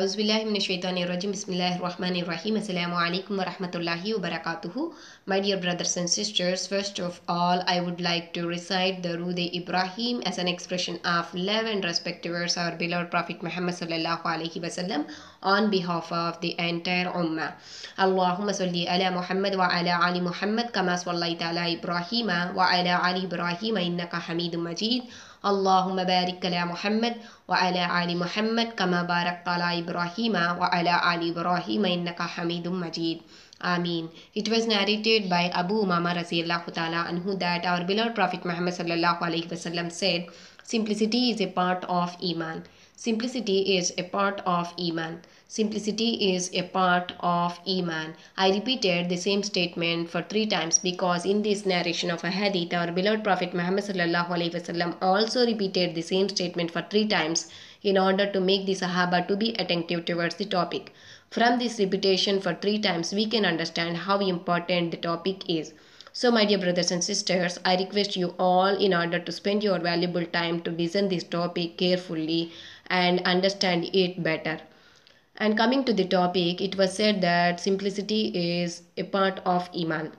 Bismillahirrahmanirrahim. Assalamu alaikum wa rahmatullahi wa barakatuhu. My dear brothers and sisters, first of all, I would like to recite the Rude Ibrahim as an expression of love and respect towards our beloved Prophet Muhammad sallallahu alaihi wasallam on behalf of the entire Ummah. Allahumma salli ala Muhammad wa ala ali Muhammad kama sallaita ala Ibrahima wa ala ali Ibrahima innaka hamidum majid. اللهم بارك على محمد وعلى آل محمد كما باركت على إبراهيم وعلى آل إبراهيم إنك حميد مجيد Ameen. It was narrated by Abu Umama Raziallahu Ta'ala Anhu that our beloved Prophet Muhammad Sallallahu Alaihi Wasallam said, Simplicity is a part of Iman. Simplicity is a part of Iman. Simplicity is a part of Iman. I repeated the same statement for three times because in this narration of a hadith, our beloved Prophet Muhammad also repeated the same statement for three times in order to make the Sahaba to be attentive towards the topic. From this repetition for three times, we can understand how important the topic is. So, my dear brothers and sisters, I request you all in order to spend your valuable time to listen this topic carefully and understand it better. And coming to the topic, it was said that simplicity is a part of Iman.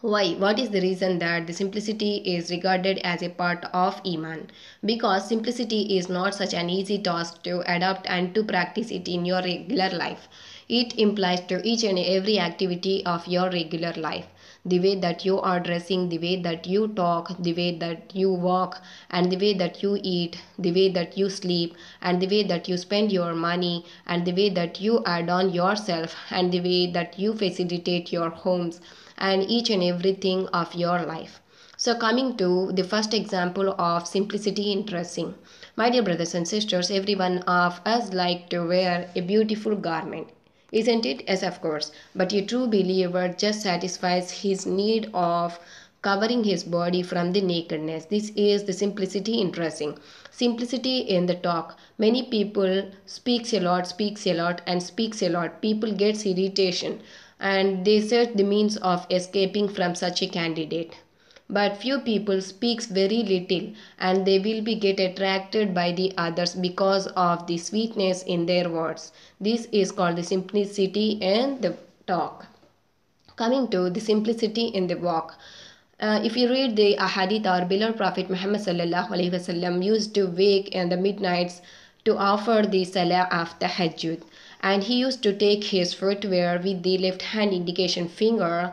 Why? What is the reason that the simplicity is regarded as a part of Iman? Because simplicity is not such an easy task to adopt and to practice it in your regular life. It implies to each and every activity of your regular life the way that you are dressing the way that you talk the way that you walk and the way that you eat the way that you sleep and the way that you spend your money and the way that you add on yourself and the way that you facilitate your homes and each and everything of your life so coming to the first example of simplicity in dressing my dear brothers and sisters every one of us like to wear a beautiful garment isn't it? Yes, of course. But a true believer just satisfies his need of covering his body from the nakedness. This is the simplicity in dressing. Simplicity in the talk. Many people speaks a lot, speaks a lot, and speaks a lot. People gets irritation and they search the means of escaping from such a candidate but few people speaks very little and they will be get attracted by the others because of the sweetness in their words this is called the simplicity in the talk coming to the simplicity in the walk uh, if you read the ahadith our beloved prophet muhammad sallallahu alaihi wasallam used to wake in the midnights to offer the salah after hajjud and he used to take his footwear with the left hand indication finger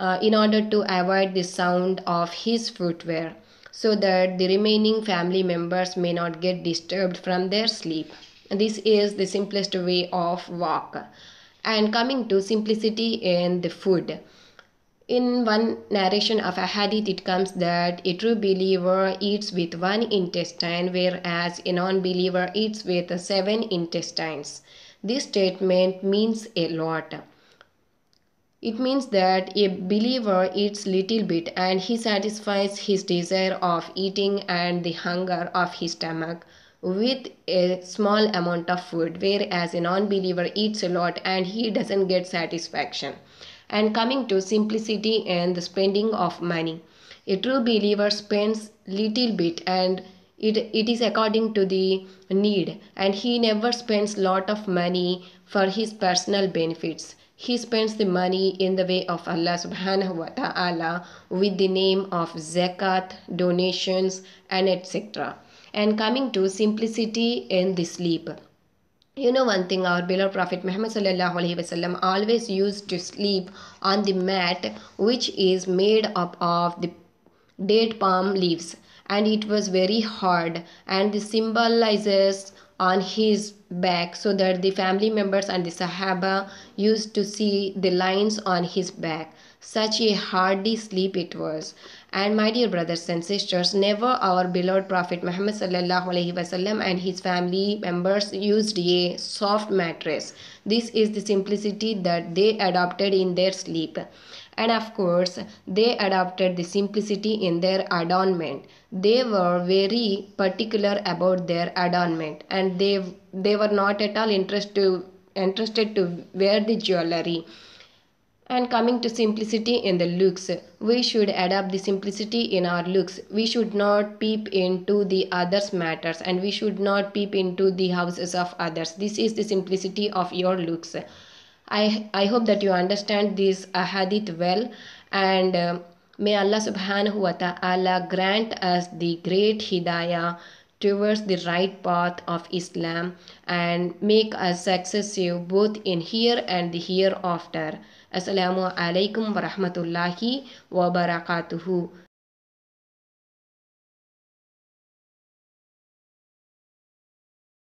uh, in order to avoid the sound of his footwear so that the remaining family members may not get disturbed from their sleep. This is the simplest way of walk. And coming to simplicity in the food. In one narration of a hadith, it comes that a true believer eats with one intestine, whereas a non believer eats with seven intestines. This statement means a lot. It means that a believer eats little bit and he satisfies his desire of eating and the hunger of his stomach with a small amount of food, whereas a non believer eats a lot and he doesn't get satisfaction. And coming to simplicity and the spending of money, a true believer spends little bit and it, it is according to the need and he never spends lot of money for his personal benefits he spends the money in the way of Allah subhanahu wa ta'ala with the name of zakat, donations, and etc. And coming to simplicity in the sleep. You know one thing, our beloved Prophet Muhammad sallallahu alaihi wasallam always used to sleep on the mat which is made up of the date palm leaves and it was very hard and this symbolizes on his back so that the family members and the Sahaba used to see the lines on his back. Such a hardy sleep it was. And my dear brothers and sisters, never our beloved Prophet Muhammad wasallam and his family members used a soft mattress. This is the simplicity that they adopted in their sleep and of course they adopted the simplicity in their adornment they were very particular about their adornment and they they were not at all interested to, interested to wear the jewelry and coming to simplicity in the looks, we should adopt the simplicity in our looks. We should not peep into the others' matters and we should not peep into the houses of others. This is the simplicity of your looks. I, I hope that you understand this uh, hadith well and uh, may Allah subhanahu wa ta'ala grant us the great hidayah towards the right path of Islam and make us successive both in here and the hereafter. Assalamu alaikum wa rahmatullahi wa barakatuhu.